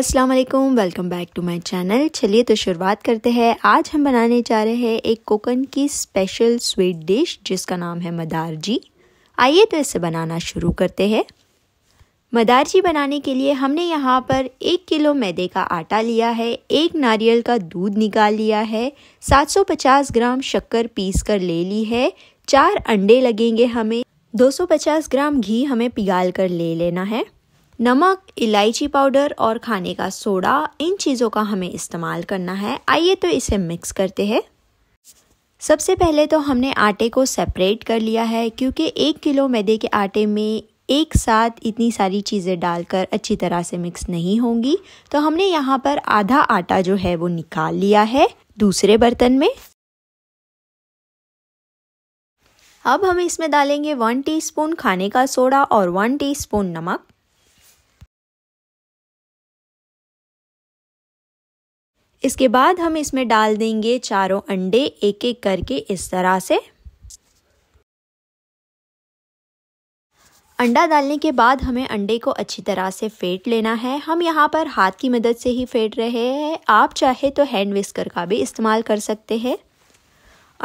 अस्सलाम वालेकुम welcome back to my channel चलिए तो शुरुआत करते हैं आज हम बनाने जा रहे हैं एक कोकन की स्पेशल स्वीट डिश जिसका नाम है मदार जी आइए तो इसे बनाना शुरू करते हैं मदार जी बनाने के लिए हमने यहाँ पर एक किलो मैदे का आटा लिया है एक नारियल का दूध निकाल लिया है 750 ग्राम शक्कर पीस कर ले ली है चार अंडे लगेंगे हमें 250 ग्राम घी हमें पिघाल कर ले लेना है नमक इलायची पाउडर और खाने का सोडा इन चीज़ों का हमें इस्तेमाल करना है आइए तो इसे मिक्स करते हैं सबसे पहले तो हमने आटे को सेपरेट कर लिया है क्योंकि एक किलो मैदे के आटे में एक साथ इतनी सारी चीज़ें डालकर अच्छी तरह से मिक्स नहीं होंगी तो हमने यहाँ पर आधा आटा जो है वो निकाल लिया है दूसरे बर्तन में अब हम इसमें डालेंगे वन टीस्पून खाने का सोडा और वन टीस्पून नमक इसके बाद हम इसमें डाल देंगे चारों अंडे एक एक करके इस तरह से अंडा डालने के बाद हमें अंडे को अच्छी तरह से फेंट लेना है हम यहाँ पर हाथ की मदद से ही फेंट रहे हैं आप चाहे तो हैंड विस्कर का भी इस्तेमाल कर सकते हैं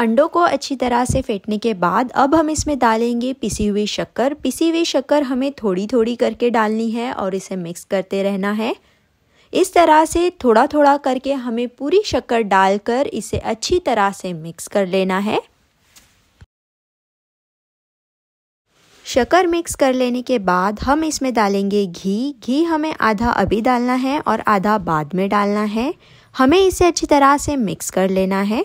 अंडों को अच्छी तरह से फेंटने के बाद अब हम इसमें डालेंगे पिसी हुई शक्कर पिसी हुई शक्कर हमें थोड़ी थोड़ी करके डालनी है और इसे मिक्स करते रहना है इस तरह से थोड़ा थोड़ा करके हमें पूरी शक्कर डालकर इसे अच्छी तरह से मिक्स कर लेना है शक्कर मिक्स कर लेने के बाद हम इसमें डालेंगे घी घी हमें आधा अभी डालना है और आधा बाद में डालना है हमें इसे अच्छी तरह से मिक्स कर लेना है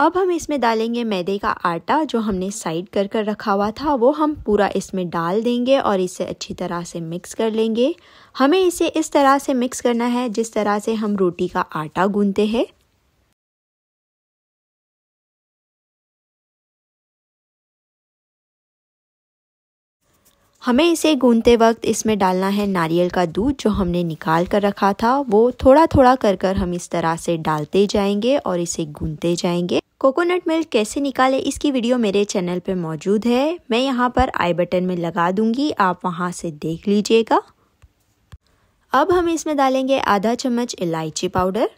अब हम इसमें डालेंगे मैदे का आटा जो हमने साइड कर कर रखा हुआ था वो हम पूरा इसमें डाल देंगे और इसे अच्छी तरह से मिक्स कर लेंगे हमें इसे इस तरह से मिक्स करना है जिस तरह से हम रोटी का आटा गूंदते हैं हमें इसे गूंदते वक्त इसमें डालना है नारियल का दूध जो हमने निकाल कर रखा था वो थोड़ा थोड़ा कर कर हम इस तरह से डालते जाएंगे और इसे गूंदते जाएंगे कोकोनट मिल्क कैसे निकालें इसकी वीडियो मेरे चैनल पे मौजूद है मैं यहाँ पर आई बटन में लगा दूंगी आप वहाँ से देख लीजिएगा अब हम इसमें डालेंगे आधा चम्मच इलायची पाउडर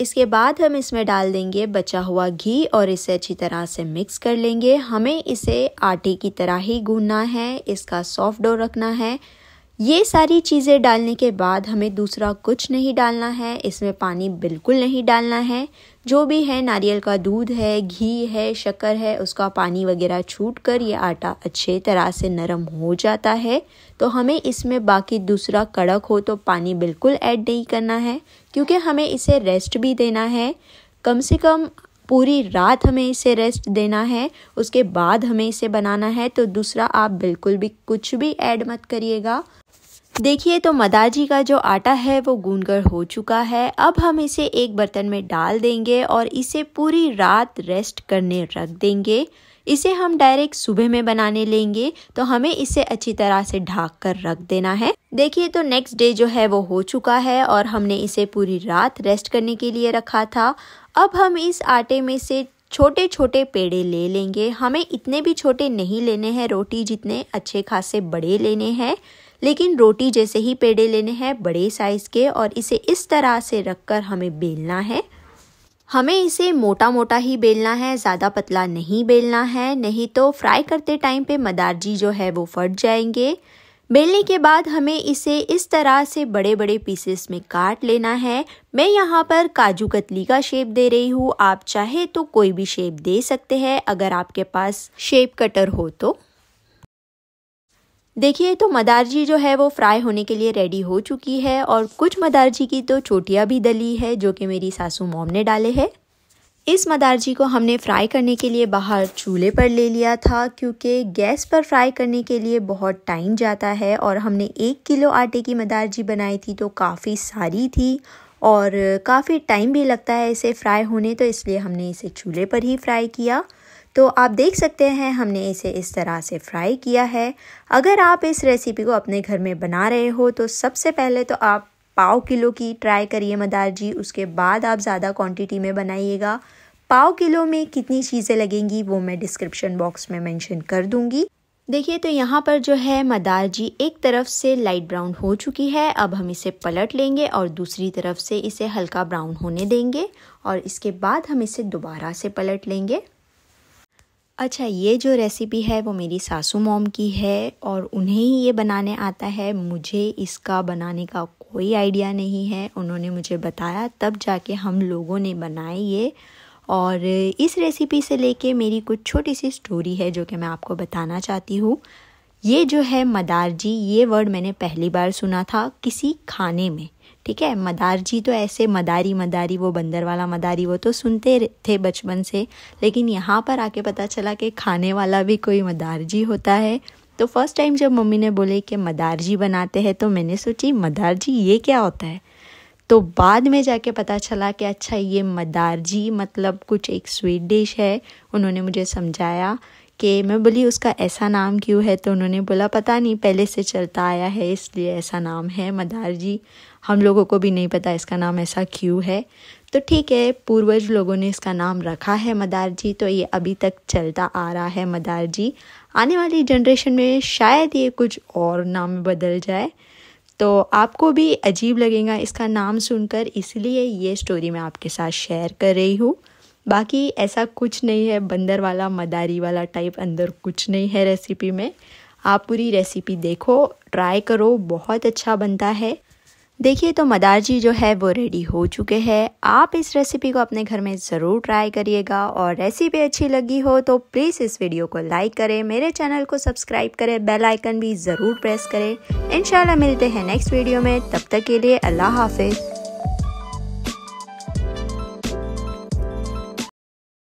इसके बाद हम इसमें डाल देंगे बचा हुआ घी और इसे अच्छी तरह से मिक्स कर लेंगे हमें इसे आटे की तरह ही गूंदना है इसका सॉफ्ट डो रखना है ये सारी चीज़ें डालने के बाद हमें दूसरा कुछ नहीं डालना है इसमें पानी बिल्कुल नहीं डालना है जो भी है नारियल का दूध है घी है शक्कर है उसका पानी वगैरह छूट कर ये आटा अच्छे तरह से नरम हो जाता है तो हमें इसमें बाकी दूसरा कड़क हो तो पानी बिल्कुल ऐड नहीं करना है क्योंकि हमें इसे रेस्ट भी देना है कम से कम पूरी रात हमें इसे रेस्ट देना है उसके बाद हमें इसे बनाना है तो दूसरा आप बिल्कुल भी कुछ भी ऐड मत करिएगा देखिए तो मदाजी का जो आटा है वो गूंदकर हो चुका है अब हम इसे एक बर्तन में डाल देंगे और इसे पूरी रात रेस्ट करने रख देंगे इसे हम डायरेक्ट सुबह में बनाने लेंगे तो हमें इसे अच्छी तरह से ढाक कर रख देना है देखिए तो नेक्स्ट डे जो है वो हो चुका है और हमने इसे पूरी रात रेस्ट करने के लिए रखा था अब हम इस आटे में से छोटे छोटे पेड़े ले लेंगे हमें इतने भी छोटे नहीं लेने हैं रोटी जितने अच्छे खासे बड़े लेने हैं लेकिन रोटी जैसे ही पेड़े लेने हैं बड़े साइज़ के और इसे इस तरह से रखकर हमें बेलना है हमें इसे मोटा मोटा ही बेलना है ज़्यादा पतला नहीं बेलना है नहीं तो फ्राई करते टाइम पे मदारजी जो है वो फट जाएंगे बेलने के बाद हमें इसे इस तरह से बड़े बड़े पीसेस में काट लेना है मैं यहाँ पर काजू कतली का शेप दे रही हूँ आप चाहे तो कोई भी शेप दे सकते हैं अगर आपके पास शेप कटर हो तो देखिए तो मदारजी जो है वो फ्राई होने के लिए रेडी हो चुकी है और कुछ मदारजी की तो चोटियाँ भी दली है जो कि मेरी सासू मोम ने डाले हैं इस मदारजी को हमने फ्राई करने के लिए बाहर चूल्हे पर ले लिया था क्योंकि गैस पर फ्राई करने के लिए बहुत टाइम जाता है और हमने एक किलो आटे की मदारजी बनाई थी तो काफ़ी सारी थी और काफ़ी टाइम भी लगता है इसे फ्राई होने तो इसलिए हमने इसे चूल्हे पर ही फ्राई किया तो आप देख सकते हैं हमने इसे इस तरह से फ्राई किया है अगर आप इस रेसिपी को अपने घर में बना रहे हो तो सबसे पहले तो आप पाव किलो की ट्राई करिए मदार जी उसके बाद आप ज़्यादा क्वांटिटी में बनाइएगा पाव किलो में कितनी चीज़ें लगेंगी वो मैं डिस्क्रिप्शन बॉक्स में मेंशन कर दूंगी देखिए तो यहाँ पर जो है मदार जी एक तरफ से लाइट ब्राउन हो चुकी है अब हम इसे पलट लेंगे और दूसरी तरफ से इसे हल्का ब्राउन होने देंगे और इसके बाद हम इसे दोबारा से पलट लेंगे अच्छा ये जो रेसिपी है वो मेरी सासू मोम की है और उन्हें ही ये बनाने आता है मुझे इसका बनाने का कोई आइडिया नहीं है उन्होंने मुझे बताया तब जाके हम लोगों ने बनाए ये और इस रेसिपी से लेके मेरी कुछ छोटी सी स्टोरी है जो कि मैं आपको बताना चाहती हूँ ये जो है मदार जी ये वर्ड मैंने पहली बार सुना था किसी खाने में ठीक है मदार जी तो ऐसे मदारी मदारी वो बंदर वाला मदारी वो तो सुनते थे बचपन से लेकिन यहाँ पर आके पता चला कि खाने वाला भी कोई मदार जी होता है तो फर्स्ट टाइम जब मम्मी ने बोले कि मदार जी बनाते हैं तो मैंने सोची मदार जी ये क्या होता है तो बाद में जाके पता चला कि अच्छा ये मदार जी मतलब कुछ एक स्वीट डिश है उन्होंने मुझे समझाया कि मैं बोली उसका ऐसा नाम क्यों है तो उन्होंने बोला पता नहीं पहले से चलता आया है इसलिए ऐसा नाम है मदार जी हम लोगों को भी नहीं पता इसका नाम ऐसा क्यों है तो ठीक है पूर्वज लोगों ने इसका नाम रखा है मदार जी तो ये अभी तक चलता आ रहा है मदार जी आने वाली जनरेशन में शायद ये कुछ और नाम बदल जाए तो आपको भी अजीब लगेगा इसका नाम सुनकर इसलिए ये स्टोरी मैं आपके साथ शेयर कर रही हूँ बाकी ऐसा कुछ नहीं है बंदर वाला मदारी वाला टाइप अंदर कुछ नहीं है रेसिपी में आप पूरी रेसिपी देखो ट्राई करो बहुत अच्छा बनता है देखिए तो मदार जी जो है वो रेडी हो चुके हैं आप इस रेसिपी को अपने घर में ज़रूर ट्राई करिएगा और रेसिपी अच्छी लगी हो तो प्लीज़ इस वीडियो को लाइक करें मेरे चैनल को सब्सक्राइब करें बेल आइकन भी ज़रूर प्रेस करें इनशाला मिलते हैं नेक्स्ट वीडियो में तब तक के लिए अल्लाह हाफिज़